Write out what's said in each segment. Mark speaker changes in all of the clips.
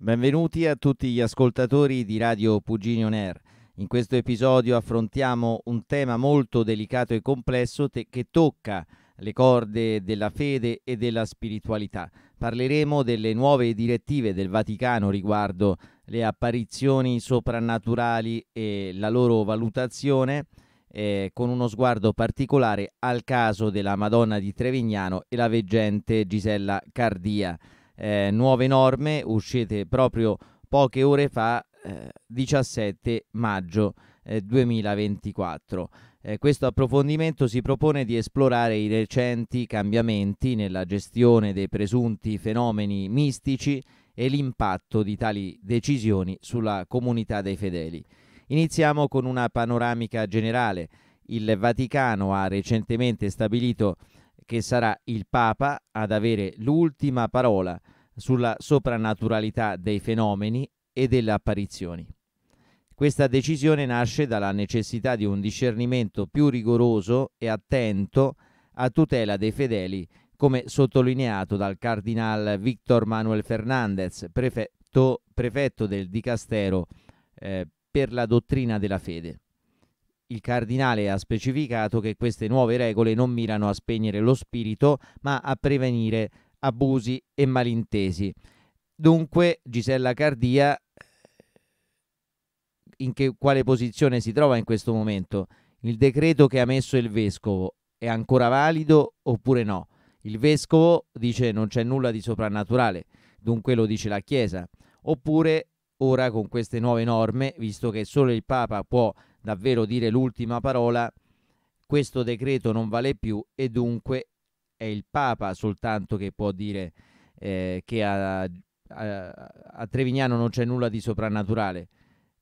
Speaker 1: Benvenuti a tutti gli ascoltatori di Radio Puginio Ner. In questo episodio affrontiamo un tema molto delicato e complesso te- che tocca le corde della fede e della spiritualità. Parleremo delle nuove direttive del Vaticano riguardo le apparizioni soprannaturali e la loro valutazione eh, con uno sguardo particolare al caso della Madonna di Trevignano e la veggente Gisella Cardia eh, nuove norme uscite proprio poche ore fa, eh, 17 maggio eh, 2024. Eh, questo approfondimento si propone di esplorare i recenti cambiamenti nella gestione dei presunti fenomeni mistici e l'impatto di tali decisioni sulla comunità dei fedeli. Iniziamo con una panoramica generale. Il Vaticano ha recentemente stabilito che sarà il Papa ad avere l'ultima parola sulla soprannaturalità dei fenomeni e delle apparizioni. Questa decisione nasce dalla necessità di un discernimento più rigoroso e attento a tutela dei fedeli, come sottolineato dal cardinal Victor Manuel Fernandez, prefetto, prefetto del Dicastero eh, per la dottrina della fede. Il cardinale ha specificato che queste nuove regole non mirano a spegnere lo spirito, ma a prevenire abusi e malintesi. Dunque Gisella Cardia eh, in che, quale posizione si trova in questo momento? Il decreto che ha messo il vescovo è ancora valido oppure no? Il vescovo dice non c'è nulla di soprannaturale, dunque lo dice la Chiesa. Oppure ora con queste nuove norme, visto che solo il Papa può davvero dire l'ultima parola, questo decreto non vale più e dunque è il Papa soltanto che può dire eh, che a, a, a Trevignano non c'è nulla di soprannaturale.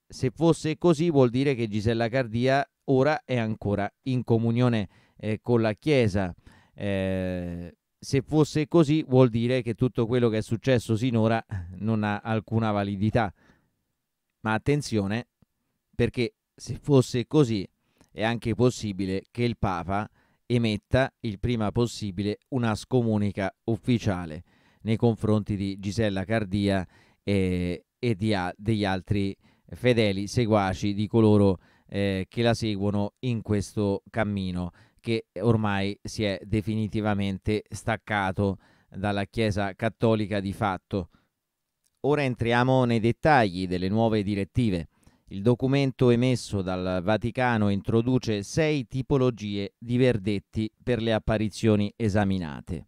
Speaker 1: Se fosse così vuol dire che Gisella Cardia ora è ancora in comunione eh, con la Chiesa. Eh, se fosse così vuol dire che tutto quello che è successo sinora non ha alcuna validità. Ma attenzione, perché se fosse così è anche possibile che il Papa emetta il prima possibile una scomunica ufficiale nei confronti di Gisella Cardia e, eh, e di, a, degli altri fedeli seguaci di coloro eh, che la seguono in questo cammino che ormai si è definitivamente staccato dalla Chiesa cattolica di fatto. Ora entriamo nei dettagli delle nuove direttive. Il documento emesso dal Vaticano introduce sei tipologie di verdetti per le apparizioni esaminate.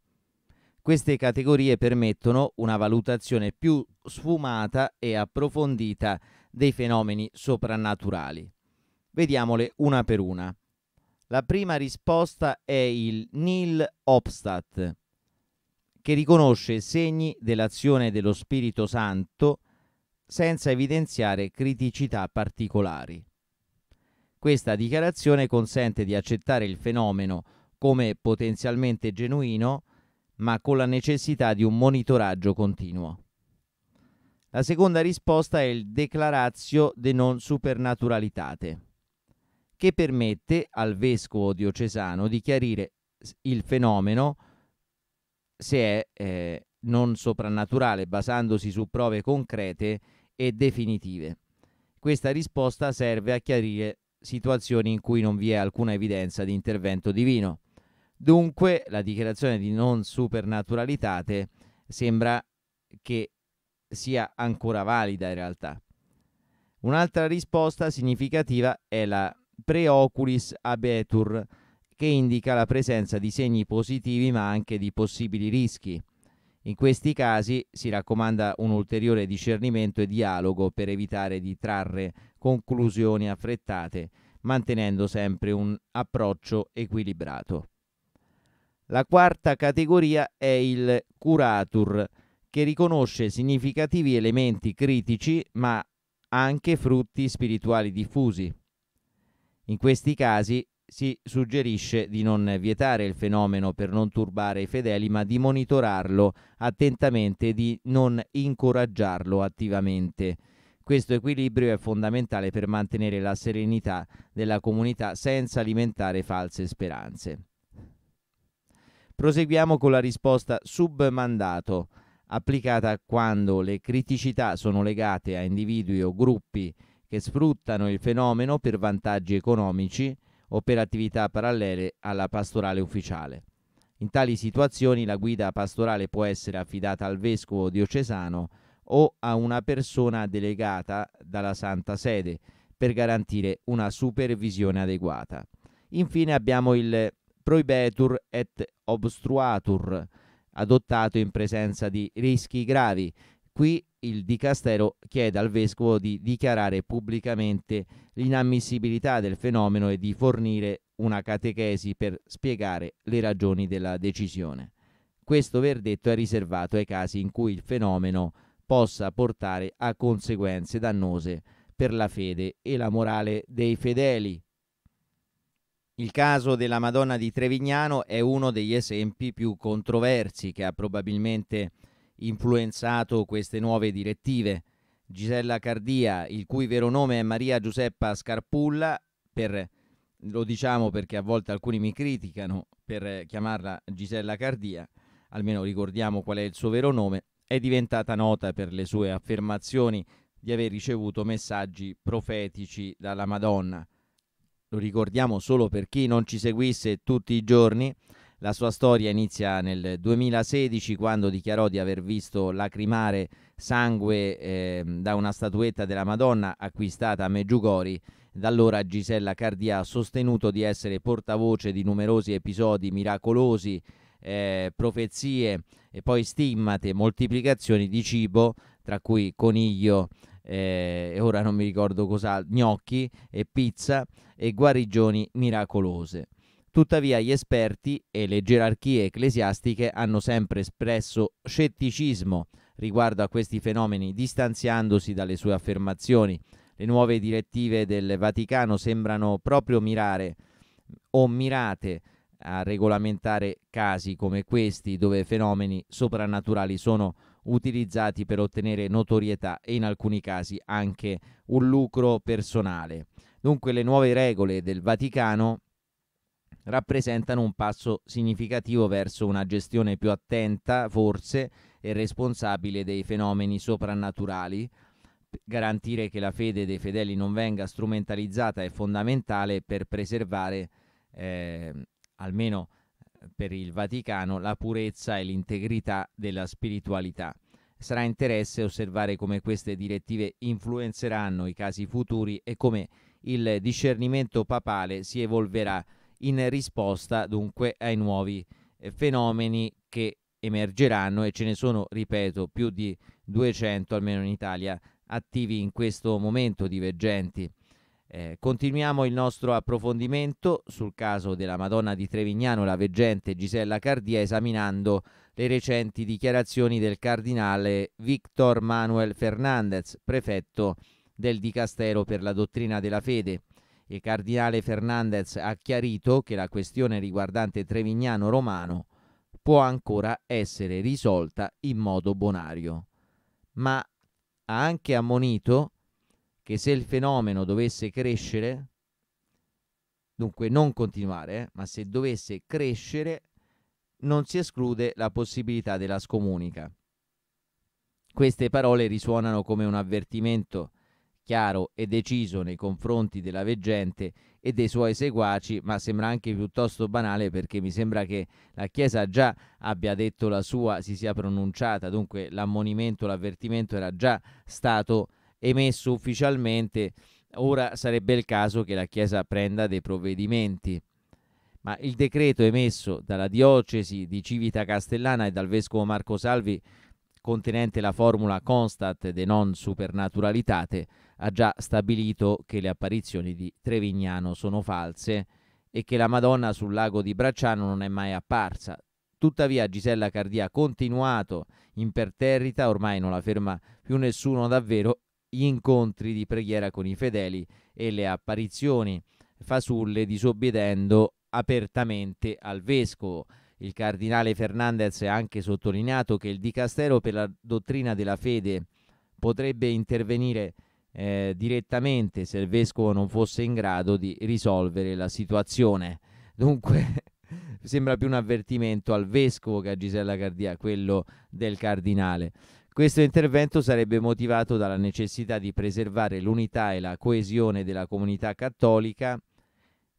Speaker 1: Queste categorie permettono una valutazione più sfumata e approfondita dei fenomeni soprannaturali. Vediamole una per una. La prima risposta è il Nil Obstat, che riconosce segni dell'azione dello Spirito Santo senza evidenziare criticità particolari. Questa dichiarazione consente di accettare il fenomeno come potenzialmente genuino, ma con la necessità di un monitoraggio continuo. La seconda risposta è il declaratio de non supernaturalitate, che permette al vescovo diocesano di chiarire il fenomeno se è eh, non soprannaturale, basandosi su prove concrete e definitive. Questa risposta serve a chiarire situazioni in cui non vi è alcuna evidenza di intervento divino. Dunque, la dichiarazione di non supernaturalitate sembra che sia ancora valida in realtà. Un'altra risposta significativa è la preoculis abetur, che indica la presenza di segni positivi ma anche di possibili rischi. In questi casi si raccomanda un ulteriore discernimento e dialogo per evitare di trarre conclusioni affrettate, mantenendo sempre un approccio equilibrato. La quarta categoria è il curatur, che riconosce significativi elementi critici ma anche frutti spirituali diffusi. In questi casi si suggerisce di non vietare il fenomeno per non turbare i fedeli, ma di monitorarlo attentamente e di non incoraggiarlo attivamente. Questo equilibrio è fondamentale per mantenere la serenità della comunità senza alimentare false speranze. Proseguiamo con la risposta submandato, applicata quando le criticità sono legate a individui o gruppi che sfruttano il fenomeno per vantaggi economici, o per attività parallele alla pastorale ufficiale. In tali situazioni la guida pastorale può essere affidata al vescovo diocesano o a una persona delegata dalla Santa Sede per garantire una supervisione adeguata. Infine abbiamo il proibetur et obstruatur adottato in presenza di rischi gravi. Qui il dicastero chiede al vescovo di dichiarare pubblicamente l'inammissibilità del fenomeno e di fornire una catechesi per spiegare le ragioni della decisione. Questo verdetto è riservato ai casi in cui il fenomeno possa portare a conseguenze dannose per la fede e la morale dei fedeli. Il caso della Madonna di Trevignano è uno degli esempi più controversi che ha probabilmente influenzato queste nuove direttive. Gisella Cardia, il cui vero nome è Maria Giuseppa Scarpulla, per, lo diciamo perché a volte alcuni mi criticano per chiamarla Gisella Cardia, almeno ricordiamo qual è il suo vero nome, è diventata nota per le sue affermazioni di aver ricevuto messaggi profetici dalla Madonna. Lo ricordiamo solo per chi non ci seguisse tutti i giorni, la sua storia inizia nel 2016 quando dichiarò di aver visto lacrimare sangue eh, da una statuetta della Madonna acquistata a Meggiugori. Da allora Gisella Cardi ha sostenuto di essere portavoce di numerosi episodi miracolosi, eh, profezie e poi stimmate, moltiplicazioni di cibo, tra cui coniglio eh, e ora non mi ricordo cos'altro, gnocchi e pizza e guarigioni miracolose. Tuttavia gli esperti e le gerarchie ecclesiastiche hanno sempre espresso scetticismo riguardo a questi fenomeni, distanziandosi dalle sue affermazioni. Le nuove direttive del Vaticano sembrano proprio mirare o mirate a regolamentare casi come questi dove fenomeni soprannaturali sono utilizzati per ottenere notorietà e in alcuni casi anche un lucro personale. Dunque le nuove regole del Vaticano rappresentano un passo significativo verso una gestione più attenta, forse, e responsabile dei fenomeni soprannaturali. Garantire che la fede dei fedeli non venga strumentalizzata è fondamentale per preservare, ehm, eh, almeno per il Vaticano, la purezza e l'integrità della spiritualità. Sarà interesse osservare come queste direttive influenzeranno i casi futuri e come il discernimento papale si evolverà in risposta dunque ai nuovi eh, fenomeni che emergeranno e ce ne sono, ripeto, più di 200 almeno in Italia attivi in questo momento divergenti. Eh, continuiamo il nostro approfondimento sul caso della Madonna di Trevignano, la veggente Gisella Cardia, esaminando le recenti dichiarazioni del cardinale Victor Manuel Fernandez, prefetto del Dicastero per la dottrina della fede. Il cardinale Fernandez ha chiarito che la questione riguardante Trevignano Romano può ancora essere risolta in modo bonario, ma ha anche ammonito che se il fenomeno dovesse crescere, dunque non continuare, eh, ma se dovesse crescere, non si esclude la possibilità della scomunica. Queste parole risuonano come un avvertimento chiaro e deciso nei confronti della veggente e dei suoi seguaci, ma sembra anche piuttosto banale perché mi sembra che la Chiesa già abbia detto la sua, si sia pronunciata, dunque l'ammonimento, l'avvertimento era già stato emesso ufficialmente, ora sarebbe il caso che la Chiesa prenda dei provvedimenti. Ma il decreto emesso dalla diocesi di Civita Castellana e dal vescovo Marco Salvi contenente la formula constat de non supernaturalitate, ha già stabilito che le apparizioni di Trevignano sono false e che la Madonna sul lago di Bracciano non è mai apparsa. Tuttavia Gisella Cardia ha continuato imperterrita, ormai non la ferma più nessuno davvero, gli incontri di preghiera con i fedeli e le apparizioni fasulle disobbedendo apertamente al vescovo. Il cardinale Fernandez ha anche sottolineato che il dicastero per la dottrina della fede potrebbe intervenire eh, direttamente se il vescovo non fosse in grado di risolvere la situazione. Dunque sembra più un avvertimento al vescovo che a Gisella Cardia, quello del cardinale. Questo intervento sarebbe motivato dalla necessità di preservare l'unità e la coesione della comunità cattolica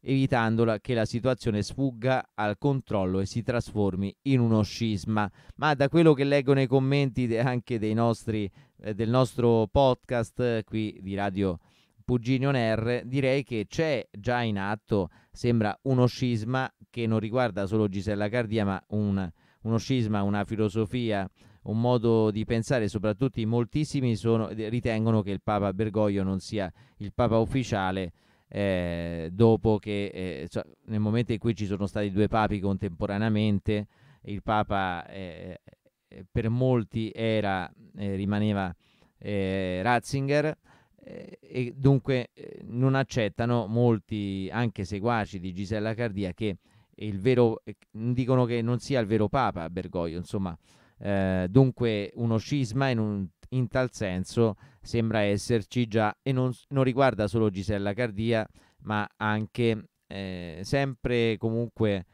Speaker 1: evitando che la situazione sfugga al controllo e si trasformi in uno scisma. Ma da quello che leggo nei commenti anche nostri, eh, del nostro podcast eh, qui di Radio Puginion R, direi che c'è già in atto, sembra uno scisma che non riguarda solo Gisella Cardia, ma un, uno scisma, una filosofia, un modo di pensare, soprattutto in moltissimi sono, ritengono che il Papa Bergoglio non sia il Papa ufficiale eh, dopo che eh, cioè, nel momento in cui ci sono stati due papi contemporaneamente, il papa eh, eh per molti era, eh, rimaneva eh, Ratzinger e dunque non accettano molti anche seguaci di Gisella Cardia che il vero, dicono che non sia il vero papa Bergoglio, insomma, dunque uno scisma in un in tal senso sembra esserci già e non, non riguarda solo Gisella Cardia, ma anche eh, sempre comunque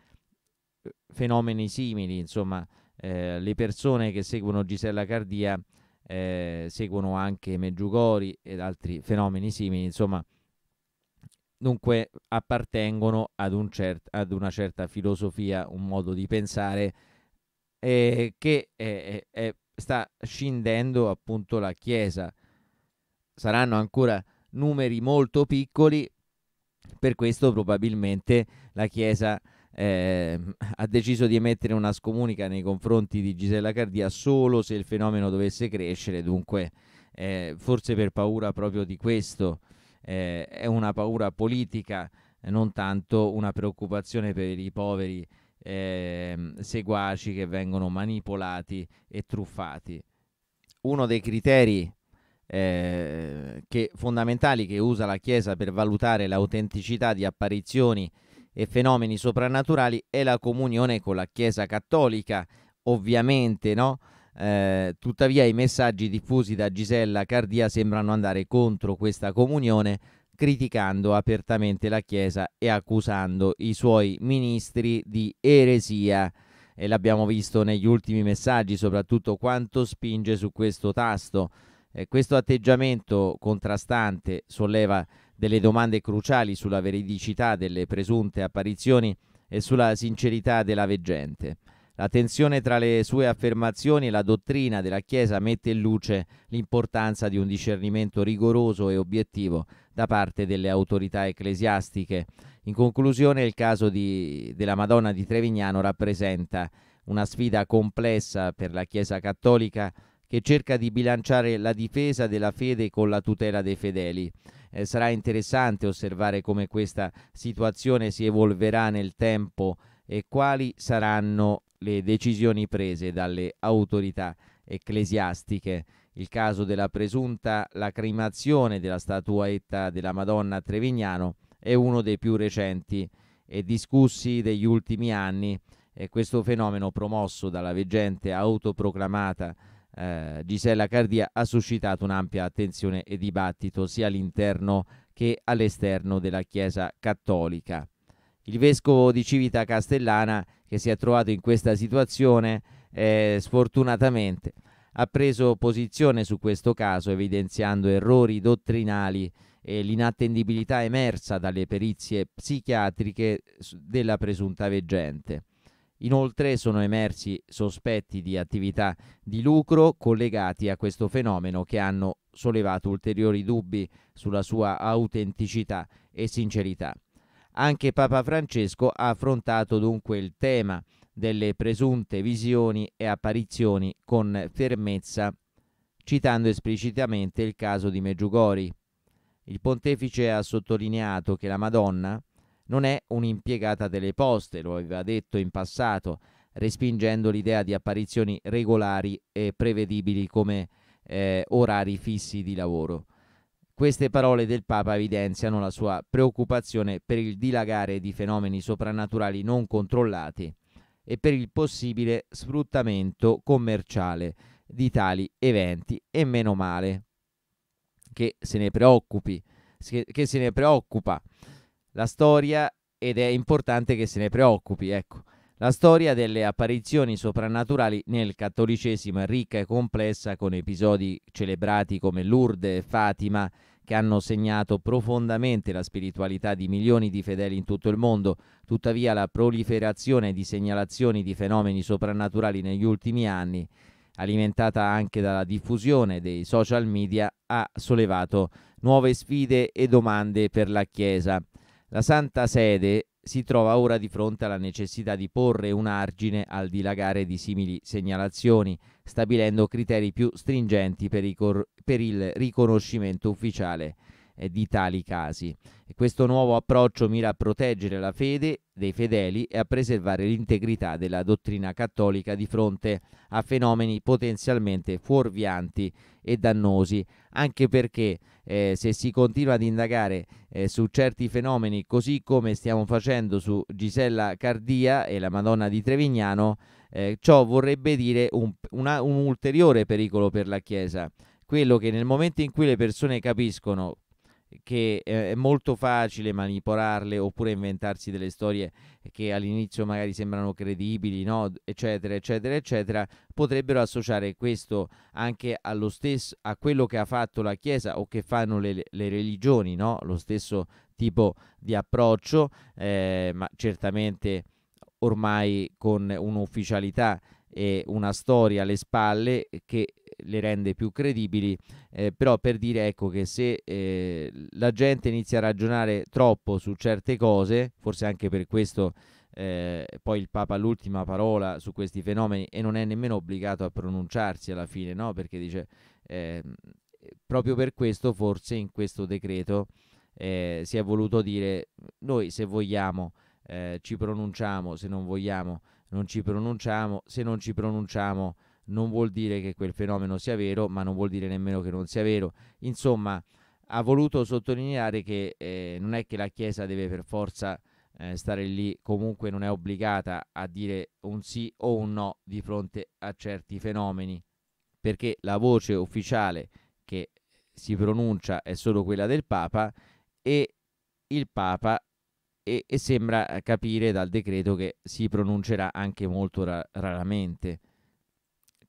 Speaker 1: eh, fenomeni simili, insomma, eh, le persone che seguono Gisella Cardia eh, seguono anche Meggiugori ed altri fenomeni simili, insomma, dunque appartengono ad, un cert- ad una certa filosofia, un modo di pensare eh, che è, è, è sta scindendo appunto la Chiesa. Saranno ancora numeri molto piccoli, per questo probabilmente la Chiesa eh, ha deciso di emettere una scomunica nei confronti di Gisella Cardia solo se il fenomeno dovesse crescere, dunque eh, forse per paura proprio di questo, eh, è una paura politica, eh, non tanto una preoccupazione per i poveri eh, seguaci che vengono manipolati e truffati. Uno dei criteri eh, che fondamentali che usa la Chiesa per valutare l'autenticità di apparizioni e fenomeni soprannaturali è la comunione con la Chiesa cattolica, ovviamente, no? eh, tuttavia i messaggi diffusi da Gisella Cardia sembrano andare contro questa comunione criticando apertamente la Chiesa e accusando i suoi ministri di eresia. E l'abbiamo visto negli ultimi messaggi, soprattutto quanto spinge su questo tasto. Eh, questo atteggiamento contrastante solleva delle domande cruciali sulla veridicità delle presunte apparizioni e sulla sincerità della veggente. La tensione tra le sue affermazioni e la dottrina della Chiesa mette in luce l'importanza di un discernimento rigoroso e obiettivo da parte delle autorità ecclesiastiche. In conclusione, il caso di, della Madonna di Trevignano rappresenta una sfida complessa per la Chiesa cattolica che cerca di bilanciare la difesa della fede con la tutela dei fedeli. Eh, sarà interessante osservare come questa situazione si evolverà nel tempo e quali saranno le decisioni prese dalle autorità ecclesiastiche il caso della presunta lacrimazione della statuetta della Madonna a Trevignano è uno dei più recenti e discussi degli ultimi anni e questo fenomeno promosso dalla veggente autoproclamata eh, Gisella Cardia ha suscitato un'ampia attenzione e dibattito sia all'interno che all'esterno della Chiesa cattolica. Il vescovo di Civita Castellana che si è trovato in questa situazione eh, sfortunatamente ha preso posizione su questo caso evidenziando errori dottrinali e l'inattendibilità emersa dalle perizie psichiatriche della presunta veggente. Inoltre sono emersi sospetti di attività di lucro collegati a questo fenomeno che hanno sollevato ulteriori dubbi sulla sua autenticità e sincerità. Anche Papa Francesco ha affrontato dunque il tema delle presunte visioni e apparizioni con fermezza, citando esplicitamente il caso di Meggiugori. Il pontefice ha sottolineato che la Madonna non è un'impiegata delle poste, lo aveva detto in passato, respingendo l'idea di apparizioni regolari e prevedibili come eh, orari fissi di lavoro. Queste parole del Papa evidenziano la sua preoccupazione per il dilagare di fenomeni soprannaturali non controllati e per il possibile sfruttamento commerciale di tali eventi e meno male che se ne preoccupi, che se ne preoccupa la storia ed è importante che se ne preoccupi, ecco. La storia delle apparizioni soprannaturali nel cattolicesimo è ricca e complessa con episodi celebrati come Lourdes e Fatima che hanno segnato profondamente la spiritualità di milioni di fedeli in tutto il mondo. Tuttavia la proliferazione di segnalazioni di fenomeni soprannaturali negli ultimi anni, alimentata anche dalla diffusione dei social media, ha sollevato nuove sfide e domande per la Chiesa. La Santa Sede si trova ora di fronte alla necessità di porre un argine al dilagare di simili segnalazioni, stabilendo criteri più stringenti per, per il riconoscimento ufficiale di tali casi. questo nuovo approccio mira a proteggere la fede dei fedeli e a preservare l'integrità della dottrina cattolica di fronte a fenomeni potenzialmente fuorvianti e dannosi, anche perché eh, se si continua ad indagare eh, su certi fenomeni così come stiamo facendo su Gisella Cardia e la Madonna di Trevignano, eh, ciò vorrebbe dire un, una, un ulteriore pericolo per la Chiesa, quello che nel momento in cui le persone capiscono che eh, è molto facile manipolarle oppure inventarsi delle storie che all'inizio magari sembrano credibili, no? eccetera, eccetera, eccetera, potrebbero associare questo anche allo stesso, a quello che ha fatto la Chiesa o che fanno le, le religioni, no? lo stesso tipo di approccio, eh, ma certamente ormai con un'ufficialità e una storia alle spalle che le rende più credibili, eh, però per dire ecco che se eh, la gente inizia a ragionare troppo su certe cose, forse anche per questo eh, poi il Papa ha l'ultima parola su questi fenomeni e non è nemmeno obbligato a pronunciarsi alla fine, no? perché dice ehm, proprio per questo forse in questo decreto eh, si è voluto dire noi se vogliamo eh, ci pronunciamo, se non vogliamo non ci pronunciamo, se non ci pronunciamo non vuol dire che quel fenomeno sia vero, ma non vuol dire nemmeno che non sia vero. Insomma, ha voluto sottolineare che eh, non è che la Chiesa deve per forza eh, stare lì, comunque non è obbligata a dire un sì o un no di fronte a certi fenomeni, perché la voce ufficiale che si pronuncia è solo quella del Papa e il Papa e, e sembra capire dal decreto che si pronuncerà anche molto ra- raramente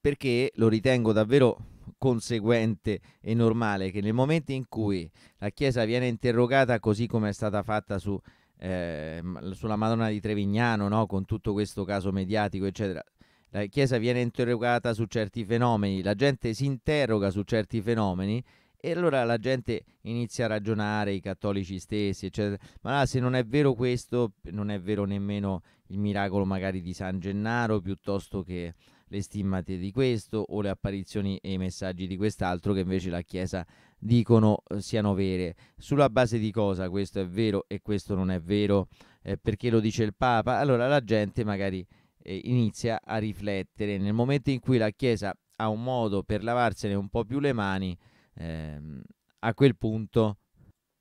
Speaker 1: perché lo ritengo davvero conseguente e normale che nel momento in cui la Chiesa viene interrogata così come è stata fatta su, eh, sulla Madonna di Trevignano, no? con tutto questo caso mediatico, eccetera, la Chiesa viene interrogata su certi fenomeni, la gente si interroga su certi fenomeni e allora la gente inizia a ragionare, i cattolici stessi, eccetera. Ma là, se non è vero questo, non è vero nemmeno il miracolo magari di San Gennaro, piuttosto che le stimmate di questo o le apparizioni e i messaggi di quest'altro che invece la Chiesa dicono eh, siano vere. Sulla base di cosa questo è vero e questo non è vero? Eh, perché lo dice il Papa? Allora la gente magari eh, inizia a riflettere. Nel momento in cui la Chiesa ha un modo per lavarsene un po' più le mani, ehm, a quel punto,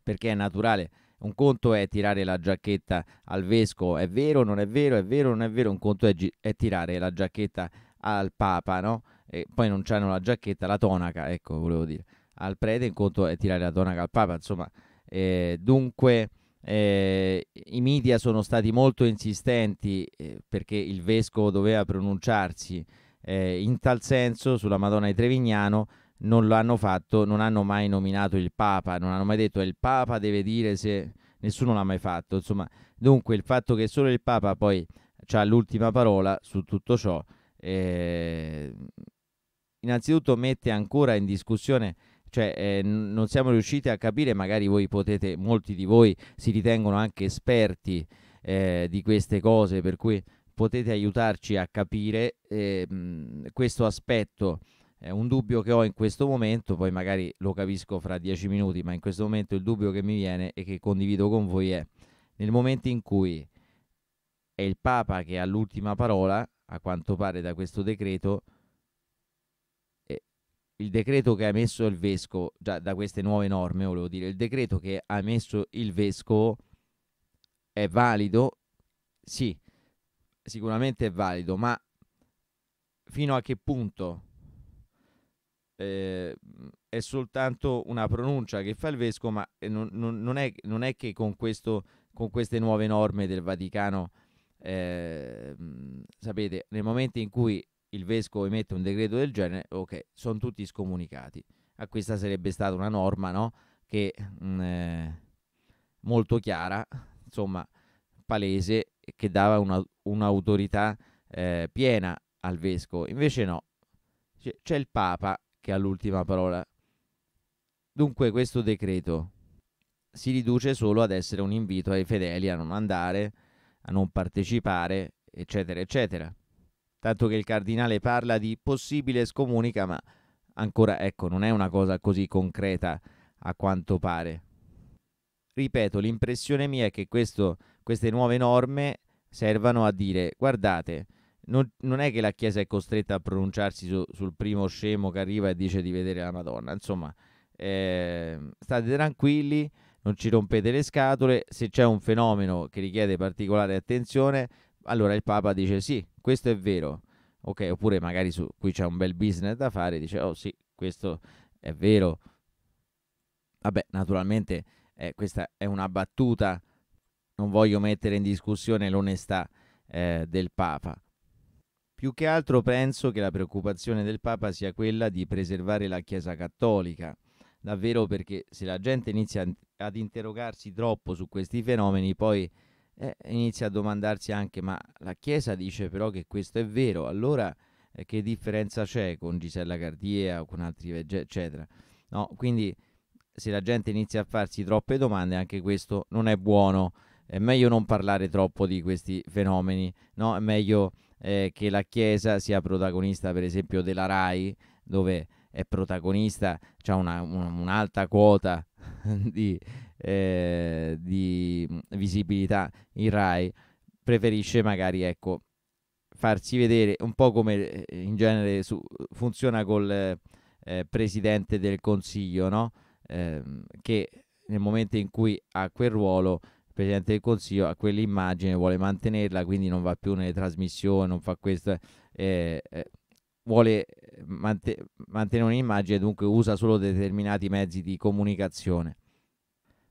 Speaker 1: perché è naturale, un conto è tirare la giacchetta al vescovo, è vero, non è vero, è vero, non è vero, un conto è, è tirare la giacchetta al Papa, no? E poi non c'hanno la giacchetta, la tonaca, ecco, volevo dire. Al prete in conto è tirare la tonaca al Papa, insomma. Eh, dunque, eh, i media sono stati molto insistenti eh, perché il vescovo doveva pronunciarsi eh, in tal senso sulla Madonna di Trevignano. Non lo hanno fatto, non hanno mai nominato il Papa, non hanno mai detto il Papa deve dire se nessuno l'ha mai fatto. Insomma, dunque il fatto che solo il Papa poi ha l'ultima parola su tutto ciò eh, innanzitutto mette ancora in discussione cioè eh, non siamo riusciti a capire, magari voi potete, molti di voi si ritengono anche esperti eh, di queste cose, per cui potete aiutarci a capire eh, questo aspetto. È un dubbio che ho in questo momento, poi magari lo capisco fra dieci minuti, ma in questo momento il dubbio che mi viene e che condivido con voi è nel momento in cui è il Papa che ha l'ultima parola, a quanto pare da questo decreto, eh, il decreto che ha emesso il vescovo, già da queste nuove norme volevo dire, il decreto che ha emesso il vescovo è valido, sì, sicuramente è valido, ma fino a che punto eh, è soltanto una pronuncia che fa il vescovo, ma non, non, non, è, non è, che con, questo, con queste nuove norme del Vaticano Ehm, sapete, nel momento in cui il vescovo emette un decreto del genere, ok, sono tutti scomunicati. A ah, questa sarebbe stata una norma, no? Che mh, mm, eh, molto chiara, insomma, palese, che dava una, un'autorità eh, piena al vescovo. Invece no, c'è il Papa che ha l'ultima parola. Dunque questo decreto si riduce solo ad essere un invito ai fedeli a non andare a non partecipare, eccetera, eccetera. Tanto che il cardinale parla di possibile scomunica, ma ancora ecco, non è una cosa così concreta a quanto pare. Ripeto, l'impressione mia è che questo, queste nuove norme servano a dire guardate, non, non, è che la Chiesa è costretta a pronunciarsi su, sul primo scemo che arriva e dice di vedere la Madonna, insomma, eh, state tranquilli, non ci rompete le scatole, se c'è un fenomeno che richiede particolare attenzione, allora il Papa dice sì, questo è vero, ok, oppure magari su qui c'è un bel business da fare, dice oh sì, questo è vero. Vabbè, naturalmente eh, questa è una battuta, non voglio mettere in discussione l'onestà eh, del Papa. Più che altro penso che la preoccupazione del Papa sia quella di preservare la Chiesa cattolica davvero perché se la gente inizia ad interrogarsi troppo su questi fenomeni, poi eh, inizia a domandarsi anche ma la Chiesa dice però che questo è vero, allora eh, che differenza c'è con Gisella Cardia o con altri eccetera. No, quindi se la gente inizia a farsi troppe domande, anche questo non è buono. È meglio non parlare troppo di questi fenomeni, no? È meglio eh, che la Chiesa sia protagonista, per esempio, della RAI, dove è protagonista, ha una, una, un'alta quota di, eh, di, visibilità in Rai, preferisce magari ecco, farsi vedere un po' come eh, in genere su, funziona col eh, presidente del consiglio, no? eh, che nel momento in cui ha quel ruolo il presidente del consiglio ha quell'immagine, vuole mantenerla, quindi non va più nelle trasmissioni, non fa questo. Eh, eh vuole eh, mant- mantenere un'immagine, dunque usa solo determinati mezzi di comunicazione.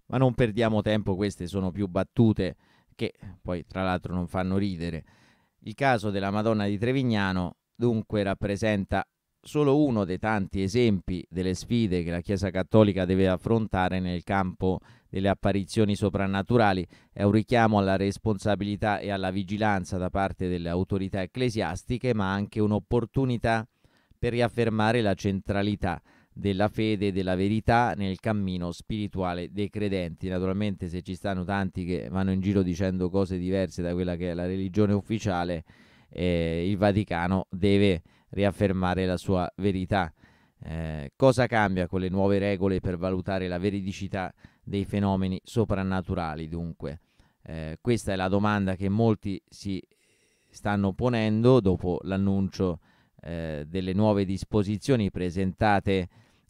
Speaker 1: Ma non perdiamo tempo, queste sono più battute che poi tra l'altro non fanno ridere. Il caso della Madonna di Trevignano dunque rappresenta solo uno dei tanti esempi delle sfide che la Chiesa Cattolica deve affrontare nel campo delle apparizioni soprannaturali, è un richiamo alla responsabilità e alla vigilanza da parte delle autorità ecclesiastiche, ma anche un'opportunità per riaffermare la centralità della fede e della verità nel cammino spirituale dei credenti. Naturalmente se ci stanno tanti che vanno in giro dicendo cose diverse da quella che è la religione ufficiale, eh, il Vaticano deve riaffermare la sua verità. Eh, cosa cambia con le nuove regole per valutare la veridicità dei fenomeni soprannaturali? Dunque, eh, questa è la domanda che molti si stanno ponendo dopo l'annuncio eh, delle nuove disposizioni presentate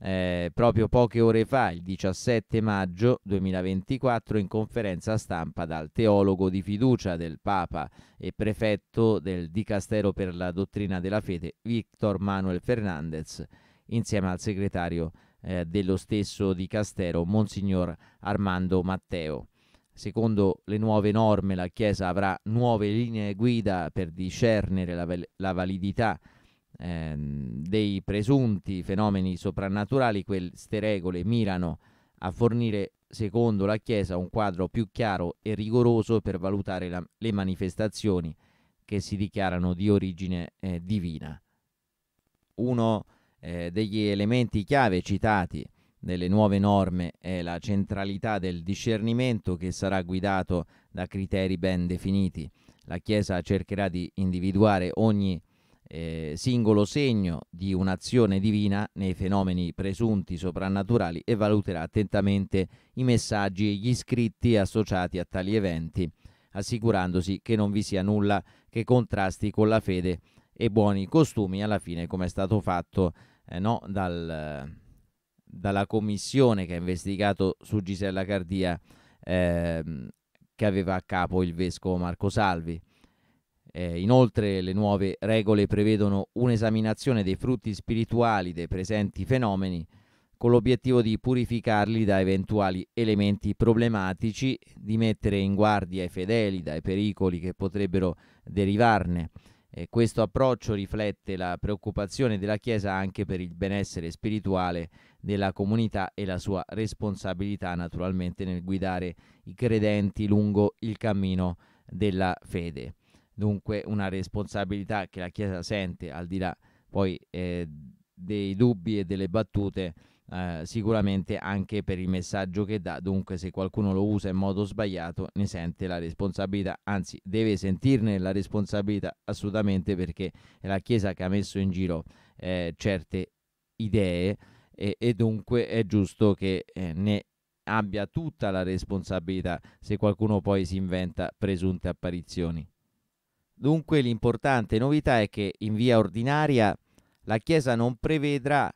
Speaker 1: eh, proprio poche ore fa, il 17 maggio 2024, in conferenza stampa dal teologo di fiducia del Papa e prefetto del Dicastero per la dottrina della fede, Victor Manuel Fernandez, insieme al segretario eh, dello stesso Dicastero, Monsignor Armando Matteo. Secondo le nuove norme la Chiesa avrà nuove linee guida per discernere la, val- la validità ehm, dei presunti fenomeni soprannaturali, queste regole mirano a fornire, secondo la Chiesa, un quadro più chiaro e rigoroso per valutare la, le manifestazioni che si dichiarano di origine eh, divina. Uno eh, degli elementi chiave citati nelle nuove norme è la centralità del discernimento che sarà guidato da criteri ben definiti. La Chiesa cercherà di individuare ogni eh, singolo segno di un'azione divina nei fenomeni presunti soprannaturali e valuterà attentamente i messaggi e gli scritti associati a tali eventi, assicurandosi che non vi sia nulla che contrasti con la fede e buoni costumi, alla fine come è stato fatto eh, no, dal, dalla commissione che ha investigato su Gisella Cardia eh, che aveva a capo il vescovo Marco Salvi. Eh, inoltre le nuove regole prevedono un'esaminazione dei frutti spirituali dei presenti fenomeni con l'obiettivo di purificarli da eventuali elementi problematici, di mettere in guardia i fedeli dai pericoli che potrebbero derivarne. Eh, questo approccio riflette la preoccupazione della Chiesa anche per il benessere spirituale della comunità e la sua responsabilità naturalmente nel guidare i credenti lungo il cammino della fede dunque una responsabilità che la Chiesa sente al di là poi eh, dei dubbi e delle battute eh, sicuramente anche per il messaggio che dà dunque se qualcuno lo usa in modo sbagliato ne sente la responsabilità anzi deve sentirne la responsabilità assolutamente perché è la Chiesa che ha messo in giro eh, certe idee e, e, dunque è giusto che eh, ne abbia tutta la responsabilità se qualcuno poi si inventa presunte apparizioni. Dunque l'importante novità è che in via ordinaria la Chiesa non prevedrà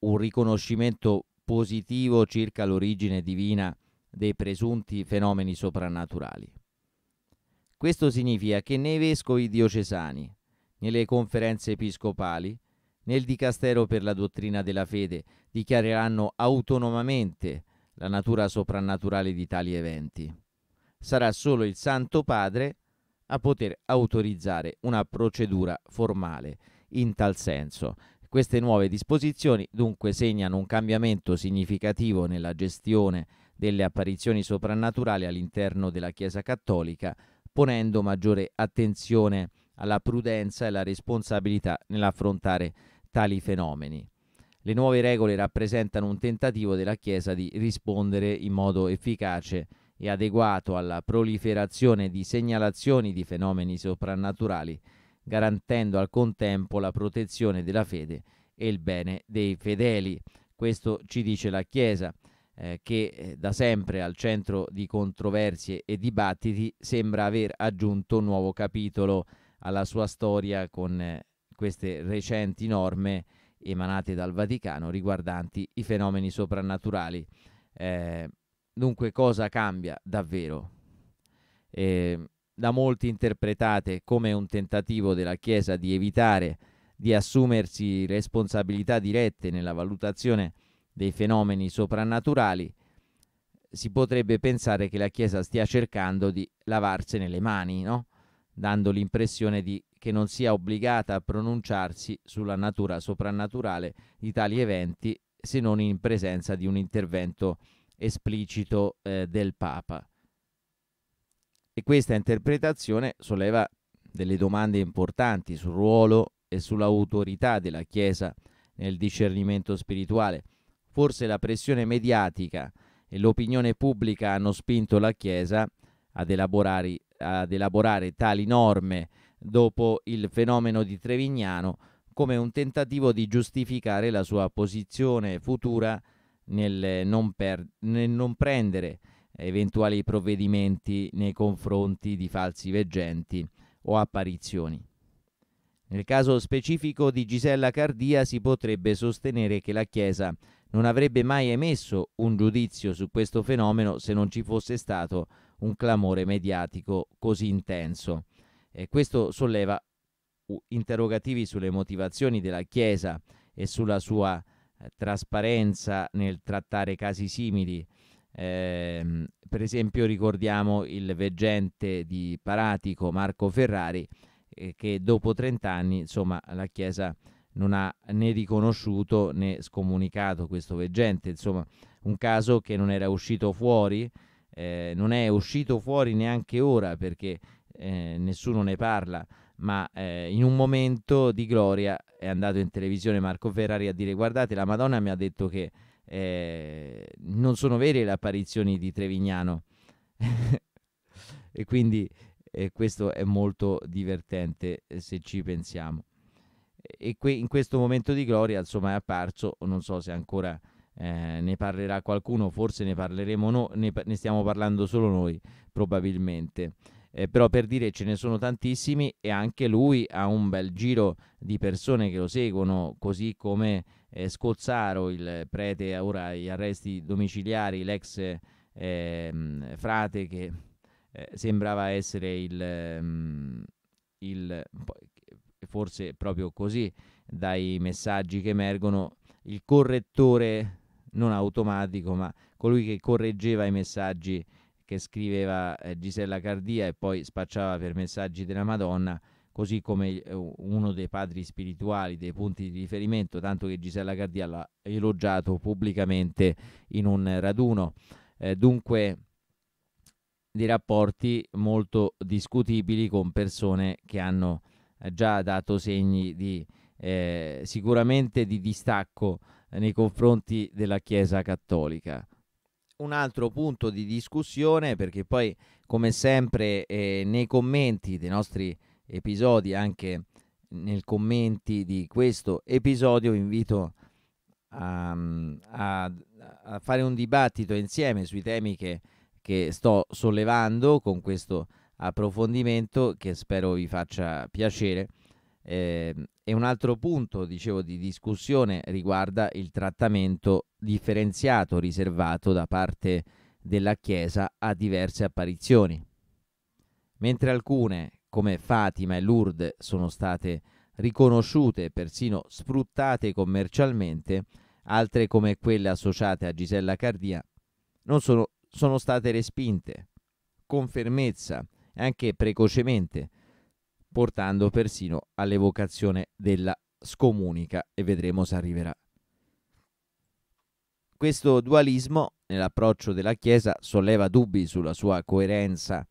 Speaker 1: un riconoscimento positivo circa l'origine divina dei presunti fenomeni soprannaturali. Questo significa che nei vescovi diocesani, nelle conferenze episcopali, nel dicastero per la dottrina della fede dichiareranno autonomamente la natura soprannaturale di tali eventi. Sarà solo il Santo Padre a poter autorizzare una procedura formale in tal senso. Queste nuove disposizioni dunque segnano un cambiamento significativo nella gestione delle apparizioni soprannaturali all'interno della Chiesa Cattolica, ponendo maggiore attenzione alla prudenza e alla responsabilità nell'affrontare tali fenomeni. Le nuove regole rappresentano un tentativo della Chiesa di rispondere in modo efficace e adeguato alla proliferazione di segnalazioni di fenomeni soprannaturali, garantendo al contempo la protezione della fede e il bene dei fedeli. Questo ci dice la Chiesa, eh, che eh, da sempre al centro di controversie e dibattiti sembra aver aggiunto un nuovo capitolo alla sua storia con eh, queste recenti norme emanate dal Vaticano riguardanti i fenomeni soprannaturali. Eh, Dunque cosa cambia davvero? Eh, da molti interpretate come un tentativo della Chiesa di evitare di assumersi responsabilità dirette nella valutazione dei fenomeni soprannaturali, si potrebbe pensare che la Chiesa stia cercando di lavarsene le mani, no? dando l'impressione di, che non sia obbligata a pronunciarsi sulla natura soprannaturale di tali eventi se non in presenza di un intervento esplicito eh, del Papa. E questa interpretazione solleva delle domande importanti sul ruolo e sull'autorità della Chiesa nel discernimento spirituale. Forse la pressione mediatica e l'opinione pubblica hanno spinto la Chiesa ad elaborare, ad elaborare tali norme dopo il fenomeno di Trevignano come un tentativo di giustificare la sua posizione futura nel non, per, nel non prendere eventuali provvedimenti nei confronti di falsi veggenti o apparizioni. Nel caso specifico di Gisella Cardia si potrebbe sostenere che la Chiesa non avrebbe mai emesso un giudizio su questo fenomeno se non ci fosse stato un clamore mediatico così intenso. E questo solleva interrogativi sulle motivazioni della Chiesa e sulla sua eh, trasparenza nel trattare casi simili. Eh, per esempio ricordiamo il veggente di Paratico Marco Ferrari eh, che dopo 30 anni insomma, la Chiesa non ha né riconosciuto né scomunicato questo veggente, insomma un caso che non era uscito fuori, eh, non è uscito fuori neanche ora perché eh, nessuno ne parla, ma eh, in un momento di gloria è andato in televisione Marco Ferrari a dire guardate la Madonna mi ha detto che eh, non sono vere le apparizioni di Trevignano e quindi eh, questo è molto divertente eh, se ci pensiamo e que- in questo momento di gloria insomma è apparso non so se ancora eh, ne parlerà qualcuno forse ne parleremo noi ne, pa- ne stiamo parlando solo noi probabilmente eh, però per dire ce ne sono tantissimi e anche lui ha un bel giro di persone che lo seguono, così come eh, Scozzaro, il prete ora agli arresti domiciliari, l'ex eh, frate che eh, sembrava essere il, ehm, il, forse proprio così dai messaggi che emergono, il correttore non automatico, ma colui che correggeva i messaggi che scriveva eh, Gisella Cardia e poi spacciava per messaggi della Madonna, così come eh, uno dei padri spirituali, dei punti di riferimento, tanto che Gisella Cardia l'ha elogiato pubblicamente in un raduno. Eh, dunque, di rapporti molto discutibili con persone che hanno eh, già dato segni di, eh, sicuramente di distacco eh, nei confronti della Chiesa cattolica un altro punto di discussione perché poi come sempre eh, nei commenti dei nostri episodi anche nei commenti di questo episodio vi invito a, a, a, fare un dibattito insieme sui temi che, che sto sollevando con questo approfondimento che spero vi faccia piacere eh, e un altro punto, dicevo, di discussione riguarda il trattamento differenziato riservato da parte della Chiesa a diverse apparizioni. Mentre alcune, come Fatima e Lourdes, sono state riconosciute e persino sfruttate commercialmente, altre come quelle associate a Gisella Cardia non sono, sono state respinte con fermezza e anche precocemente portando persino all'evocazione della scomunica e vedremo se arriverà. Questo dualismo nell'approccio della Chiesa solleva dubbi sulla sua coerenza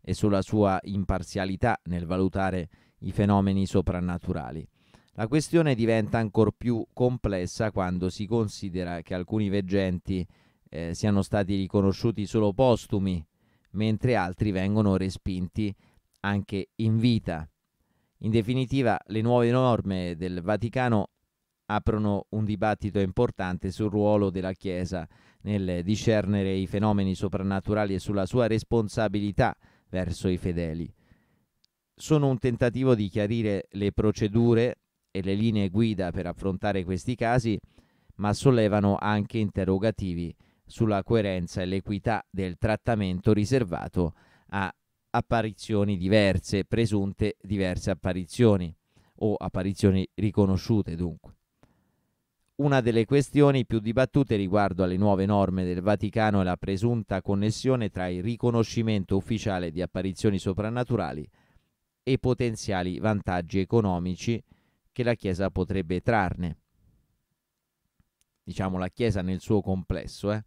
Speaker 1: e sulla sua imparzialità nel valutare i fenomeni soprannaturali. La questione diventa ancor più complessa quando si considera che alcuni veggenti eh, siano stati riconosciuti solo postumi, mentre altri vengono respinti anche in vita. In definitiva, le nuove norme del Vaticano aprono un dibattito importante sul ruolo della Chiesa nel discernere i fenomeni soprannaturali e sulla sua responsabilità verso i fedeli. Sono un tentativo di chiarire le procedure e le linee guida per affrontare questi casi, ma sollevano anche interrogativi sulla coerenza e l'equità del trattamento riservato a apparizioni diverse, presunte diverse apparizioni o apparizioni riconosciute dunque. Una delle questioni più dibattute riguardo alle nuove norme del Vaticano è la presunta connessione tra il riconoscimento ufficiale di apparizioni soprannaturali e potenziali vantaggi economici che la Chiesa potrebbe trarne. Diciamo la Chiesa nel suo complesso. Eh?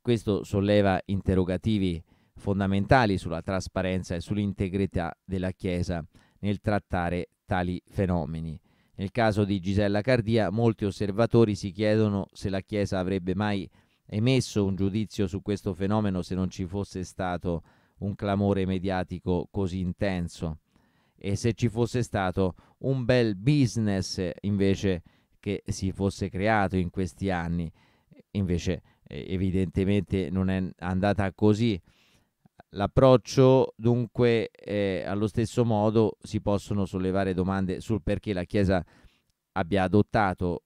Speaker 1: Questo solleva interrogativi fondamentali sulla trasparenza e sull'integrità della Chiesa nel trattare tali fenomeni. Nel caso di Gisella Cardia, molti osservatori si chiedono se la Chiesa avrebbe mai emesso un giudizio su questo fenomeno se non ci fosse stato un clamore mediatico così intenso e se ci fosse stato un bel business invece che si fosse creato in questi anni. Invece evidentemente non è andata così l'approccio, dunque, eh, allo stesso modo si possono sollevare domande sul perché la Chiesa abbia adottato,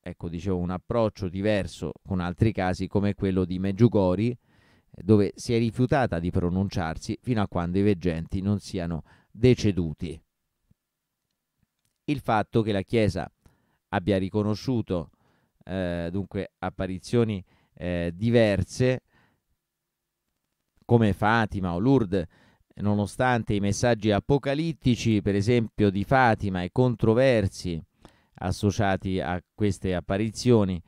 Speaker 1: ecco, dicevo, un approccio diverso con altri casi come quello di Meggiugori, dove si è rifiutata di pronunciarsi fino a quando i veggenti non siano deceduti. Il fatto che la Chiesa abbia riconosciuto eh, dunque apparizioni eh, diverse come Fatima o Lourdes, nonostante i messaggi apocalittici, per esempio di Fatima, e controversi associati a queste apparizioni,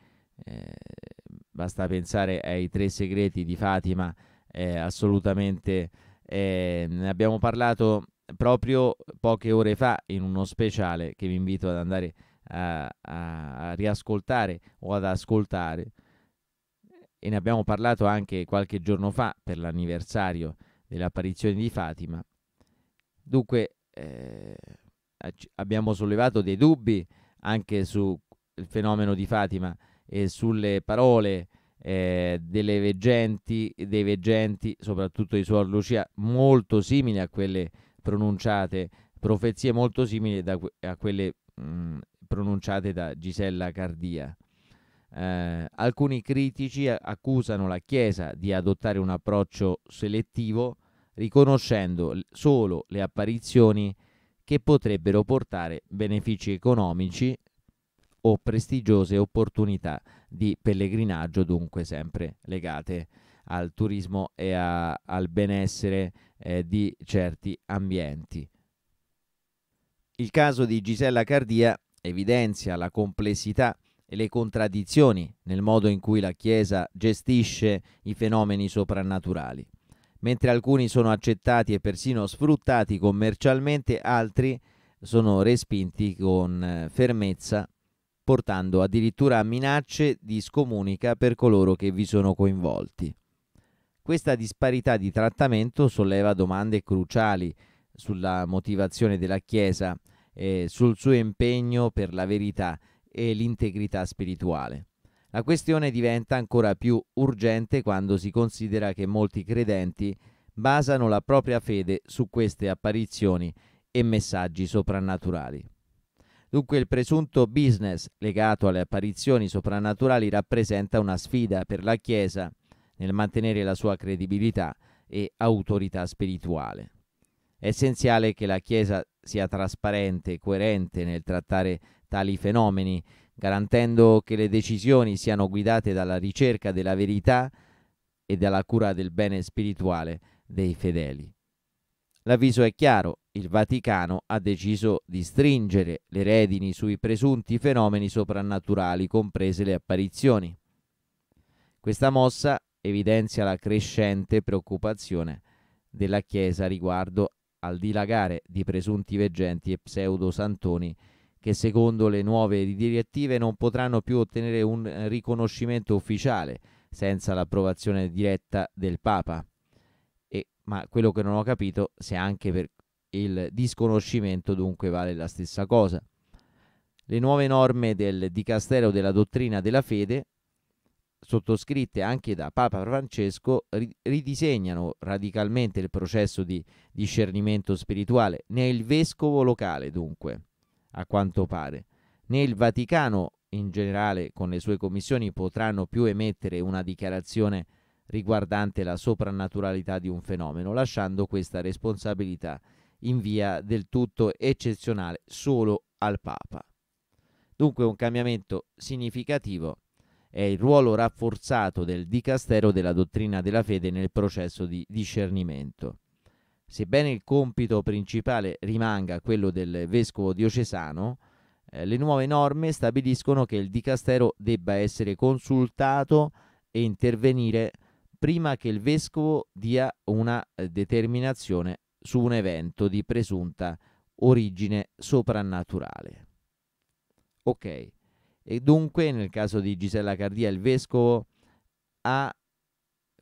Speaker 1: eh, basta pensare ai tre segreti di Fatima, eh, assolutamente eh, ne abbiamo parlato proprio poche ore fa in uno speciale che vi invito ad andare a, a, a riascoltare o ad ascoltare e ne abbiamo parlato anche qualche giorno fa per l'anniversario dell'apparizione di Fatima. Dunque eh, abbiamo sollevato dei dubbi anche sul fenomeno di Fatima e sulle parole eh, delle veggenti, dei veggenti, soprattutto di Suor Lucia, molto simili a quelle pronunciate, profezie molto simili da, a quelle mh, mm, pronunciate da Gisella Cardia. Eh, alcuni critici accusano la Chiesa di adottare un approccio selettivo riconoscendo solo le apparizioni che potrebbero portare benefici economici o prestigiose opportunità di pellegrinaggio, dunque sempre legate al turismo e a, al benessere eh, di certi ambienti. Il caso di Gisella Cardia evidenzia la complessità le contraddizioni nel modo in cui la Chiesa gestisce i fenomeni soprannaturali. Mentre alcuni sono accettati e persino sfruttati commercialmente, altri sono respinti con eh, fermezza, portando addirittura a minacce di scomunica per coloro che vi sono coinvolti. Questa disparità di trattamento solleva domande cruciali sulla motivazione della Chiesa e sul suo impegno per la verità e l'integrità spirituale. La questione diventa ancora più urgente quando si considera che molti credenti basano la propria fede su queste apparizioni e messaggi soprannaturali. Dunque il presunto business legato alle apparizioni soprannaturali rappresenta una sfida per la Chiesa nel mantenere la sua credibilità e autorità spirituale. È essenziale che la Chiesa sia trasparente e coerente nel trattare tali fenomeni, garantendo che le decisioni siano guidate dalla ricerca della verità e dalla cura del bene spirituale dei fedeli. L'avviso è chiaro, il Vaticano ha deciso di stringere le redini sui presunti fenomeni soprannaturali, comprese le apparizioni. Questa mossa evidenzia la crescente preoccupazione della Chiesa riguardo al dilagare di presunti veggenti e pseudo santoni che secondo le nuove direttive non potranno più ottenere un riconoscimento ufficiale senza l'approvazione diretta del Papa. E, ma quello che non ho capito se anche per il disconoscimento dunque vale la stessa cosa. Le nuove norme del Dicastero della Dottrina della Fede, sottoscritte anche da Papa Francesco, ridisegnano radicalmente il processo di discernimento spirituale nel vescovo locale dunque a quanto pare. Né il Vaticano in generale con le sue commissioni potranno più emettere una dichiarazione riguardante la soprannaturalità di un fenomeno, lasciando questa responsabilità in via del tutto eccezionale solo al Papa. Dunque un cambiamento significativo è il ruolo rafforzato del Dicastero della dottrina della fede nel processo di discernimento. Sebbene il compito principale rimanga quello del vescovo diocesano, eh, le nuove norme stabiliscono che il dicastero debba essere consultato e intervenire prima che il vescovo dia una eh, determinazione su un evento di presunta origine soprannaturale. Ok, e dunque nel caso di Gisella Cardia il vescovo ha